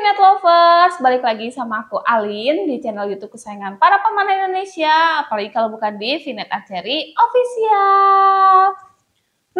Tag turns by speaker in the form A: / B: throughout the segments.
A: Minat Lovers, balik lagi sama aku Alin di channel YouTube kesayangan para pemanah Indonesia, apalagi kalau bukan di Vinet Archery Official.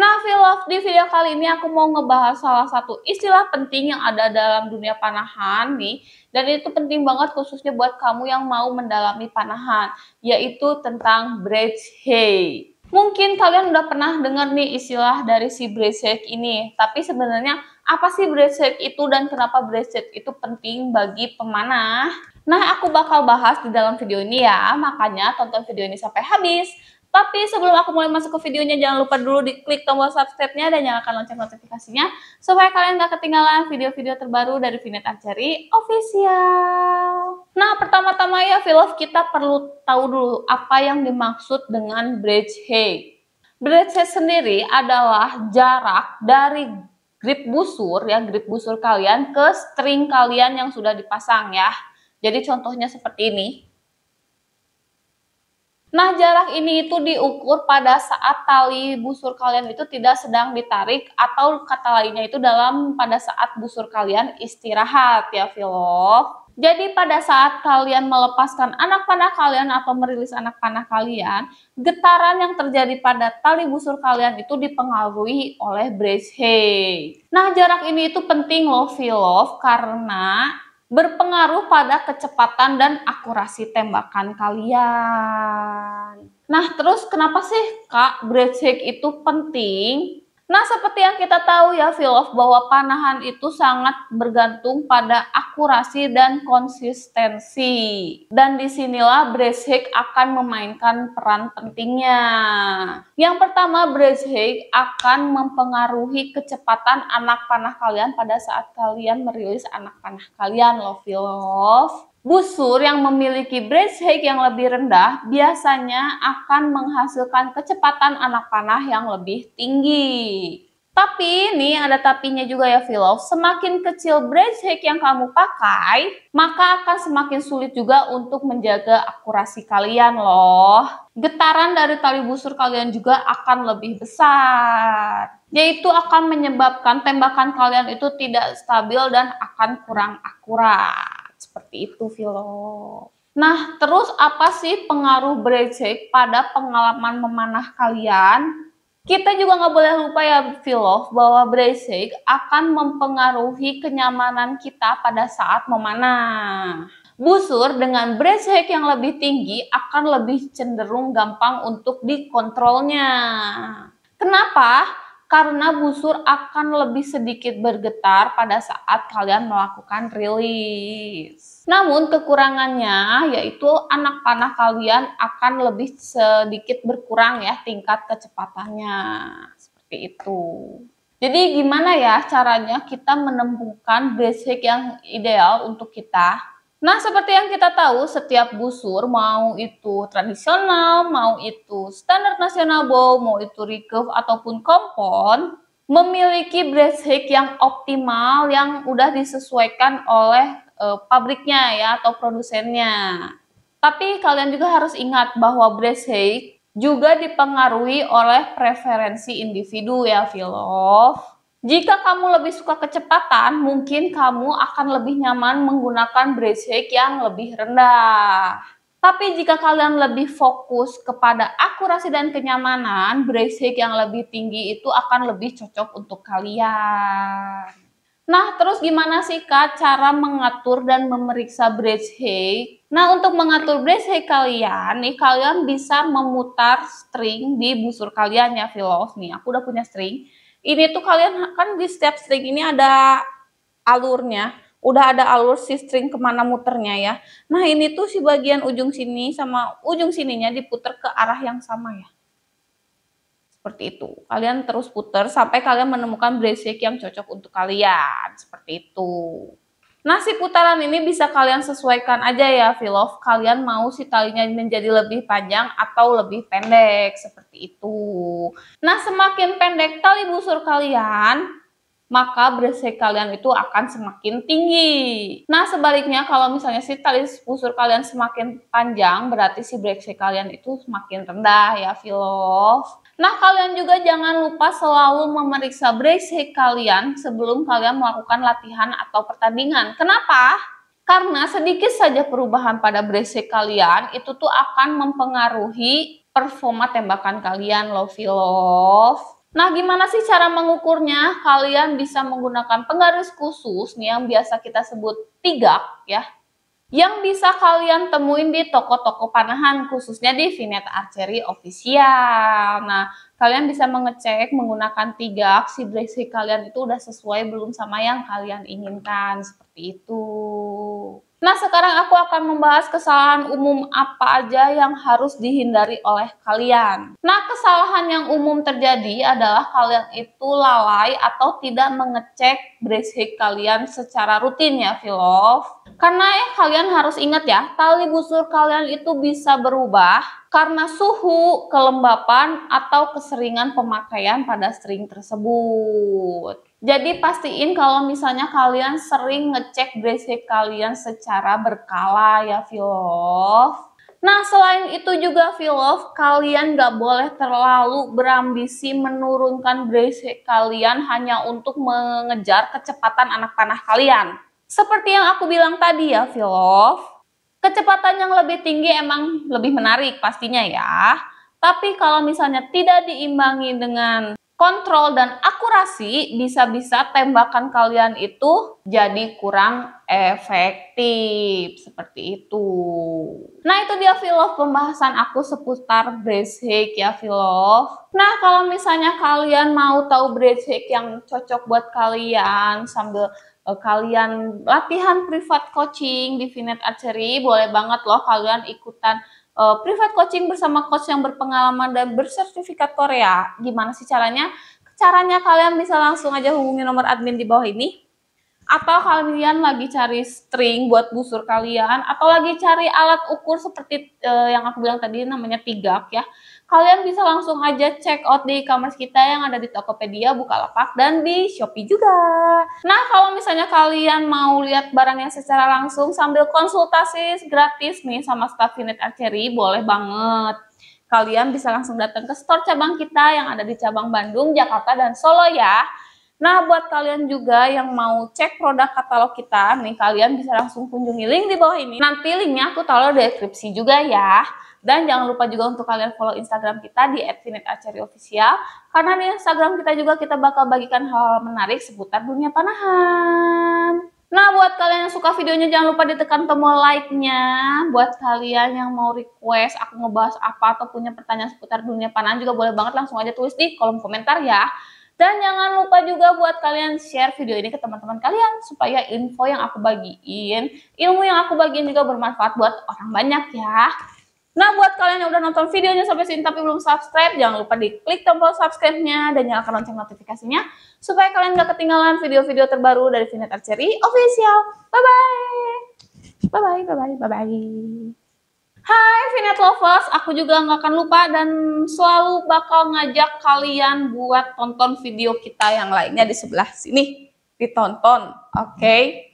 A: Nah, Love, di video kali ini aku mau ngebahas salah satu istilah penting yang ada dalam dunia panahan nih, dan itu penting banget khususnya buat kamu yang mau mendalami panahan, yaitu tentang bridge hay. Mungkin kalian udah pernah dengar nih istilah dari si hay ini, tapi sebenarnya apa sih bracelet itu dan kenapa bracelet itu penting bagi pemanah? Nah, aku bakal bahas di dalam video ini ya, makanya tonton video ini sampai habis. Tapi sebelum aku mulai masuk ke videonya, jangan lupa dulu klik tombol subscribe-nya dan nyalakan lonceng notifikasinya supaya kalian gak ketinggalan video-video terbaru dari Vinet Archery Official. Nah, pertama-tama ya, Vlog kita perlu tahu dulu apa yang dimaksud dengan bridge Bridge Bridgehead sendiri adalah jarak dari grip busur ya, grip busur kalian ke string kalian yang sudah dipasang ya. Jadi contohnya seperti ini. Nah, jarak ini itu diukur pada saat tali busur kalian itu tidak sedang ditarik atau kata lainnya itu dalam pada saat busur kalian istirahat ya, Filof. Jadi pada saat kalian melepaskan anak panah kalian atau merilis anak panah kalian, getaran yang terjadi pada tali busur kalian itu dipengaruhi oleh brace hay. Nah jarak ini itu penting loh Vilov karena berpengaruh pada kecepatan dan akurasi tembakan kalian. Nah terus kenapa sih kak brace itu penting? Nah, seperti yang kita tahu ya, Philof bahwa panahan itu sangat bergantung pada akurasi dan konsistensi. Dan disinilah Brezhek akan memainkan peran pentingnya. Yang pertama, Brezhek akan mempengaruhi kecepatan anak panah kalian pada saat kalian merilis anak panah kalian, loh, Philof. Busur yang memiliki brace height yang lebih rendah biasanya akan menghasilkan kecepatan anak panah yang lebih tinggi. Tapi ini ada tapinya juga ya Philo. semakin kecil brace height yang kamu pakai, maka akan semakin sulit juga untuk menjaga akurasi kalian loh. Getaran dari tali busur kalian juga akan lebih besar, yaitu akan menyebabkan tembakan kalian itu tidak stabil dan akan kurang akurat. Seperti itu, Vilo. Nah, terus apa sih pengaruh Brexit pada pengalaman memanah kalian? Kita juga nggak boleh lupa ya, Vilo, bahwa Brexit akan mempengaruhi kenyamanan kita pada saat memanah. Busur dengan Brexit yang lebih tinggi akan lebih cenderung gampang untuk dikontrolnya. Kenapa? karena busur akan lebih sedikit bergetar pada saat kalian melakukan rilis. Namun kekurangannya yaitu anak panah kalian akan lebih sedikit berkurang ya tingkat kecepatannya. Seperti itu. Jadi gimana ya caranya kita menemukan basic yang ideal untuk kita? Nah, seperti yang kita tahu, setiap busur, mau itu tradisional, mau itu standar nasional bow, mau itu recurve ataupun kompon, memiliki breast height yang optimal yang sudah disesuaikan oleh e, pabriknya ya atau produsennya. Tapi kalian juga harus ingat bahwa breast height juga dipengaruhi oleh preferensi individu ya, Filof. Jika kamu lebih suka kecepatan, mungkin kamu akan lebih nyaman menggunakan hack yang lebih rendah. Tapi jika kalian lebih fokus kepada akurasi dan kenyamanan, hack yang lebih tinggi itu akan lebih cocok untuk kalian. Nah, terus gimana sih Kak cara mengatur dan memeriksa hack? Nah, untuk mengatur hack kalian, nih kalian bisa memutar string di busur kalian ya, Filos. Nih, aku udah punya string ini tuh kalian kan di setiap string ini ada alurnya, udah ada alur si string kemana muternya ya. Nah ini tuh si bagian ujung sini sama ujung sininya diputer ke arah yang sama ya. Seperti itu. Kalian terus puter sampai kalian menemukan bracelet yang cocok untuk kalian. Seperti itu. Nasi putaran ini bisa kalian sesuaikan aja ya, Vilov. Kalian mau si talinya menjadi lebih panjang atau lebih pendek, seperti itu. Nah, semakin pendek tali busur kalian, maka bresek kalian itu akan semakin tinggi. Nah, sebaliknya kalau misalnya si tali busur kalian semakin panjang, berarti si bresek kalian itu semakin rendah ya, Filof. Nah, kalian juga jangan lupa selalu memeriksa brace kalian sebelum kalian melakukan latihan atau pertandingan. Kenapa? Karena sedikit saja perubahan pada brace kalian itu tuh akan mempengaruhi performa tembakan kalian, love Love. Nah, gimana sih cara mengukurnya? Kalian bisa menggunakan penggaris khusus nih yang biasa kita sebut tiga, ya yang bisa kalian temuin di toko-toko panahan khususnya di Vinet Archery Official. Nah, kalian bisa mengecek menggunakan tiga aksi besi kalian itu udah sesuai belum sama yang kalian inginkan seperti itu. Nah, sekarang aku akan membahas kesalahan umum apa aja yang harus dihindari oleh kalian. Nah, kesalahan yang umum terjadi adalah kalian itu lalai atau tidak mengecek brace kalian secara rutin ya, Filof. Karena eh kalian harus ingat ya, tali busur kalian itu bisa berubah karena suhu, kelembapan, atau keseringan pemakaian pada string tersebut. Jadi pastiin kalau misalnya kalian sering ngecek bracelet kalian secara berkala ya Vilof. Nah selain itu juga Vilof, kalian nggak boleh terlalu berambisi menurunkan bracelet kalian hanya untuk mengejar kecepatan anak panah kalian. Seperti yang aku bilang tadi ya, Filof, kecepatan yang lebih tinggi emang lebih menarik pastinya ya. Tapi kalau misalnya tidak diimbangi dengan kontrol dan akurasi, bisa-bisa tembakan kalian itu jadi kurang efektif. Seperti itu. Nah itu dia Filof pembahasan aku seputar basic ya Filof. Nah kalau misalnya kalian mau tahu bridge hack yang cocok buat kalian sambil Eh, kalian latihan privat coaching di Vinet Archery, boleh banget loh kalian ikutan uh, eh, privat coaching bersama coach yang berpengalaman dan bersertifikat Korea. Ya, gimana sih caranya? Caranya kalian bisa langsung aja hubungi nomor admin di bawah ini. Atau kalian lagi cari string buat busur kalian, atau lagi cari alat ukur seperti uh, yang aku bilang tadi namanya pigak ya kalian bisa langsung aja check out di e-commerce kita yang ada di Tokopedia, Bukalapak, dan di Shopee juga. Nah, kalau misalnya kalian mau lihat barangnya secara langsung sambil konsultasi gratis nih sama staff unit archery, boleh banget. Kalian bisa langsung datang ke store cabang kita yang ada di cabang Bandung, Jakarta, dan Solo ya. Nah, buat kalian juga yang mau cek produk katalog kita, nih kalian bisa langsung kunjungi link di bawah ini. Nanti linknya aku taruh di deskripsi juga ya. Dan jangan lupa juga untuk kalian follow Instagram kita di @finetaceriofficial karena di Instagram kita juga kita bakal bagikan hal-hal menarik seputar dunia panahan. Nah, buat kalian yang suka videonya jangan lupa ditekan tombol like-nya. Buat kalian yang mau request aku ngebahas apa atau punya pertanyaan seputar dunia panahan juga boleh banget langsung aja tulis di kolom komentar ya. Dan jangan lupa juga buat kalian share video ini ke teman-teman kalian supaya info yang aku bagiin, ilmu yang aku bagiin juga bermanfaat buat orang banyak ya. Nah, buat kalian yang udah nonton videonya sampai sini tapi belum subscribe, jangan lupa diklik tombol subscribe-nya dan nyalakan lonceng notifikasinya supaya kalian gak ketinggalan video-video terbaru dari Finet Archery Official. Bye-bye! Bye-bye, bye-bye, bye-bye. Hai Finet Lovers, aku juga gak akan lupa dan selalu bakal ngajak kalian buat tonton video kita yang lainnya di sebelah sini. Ditonton, oke? Okay?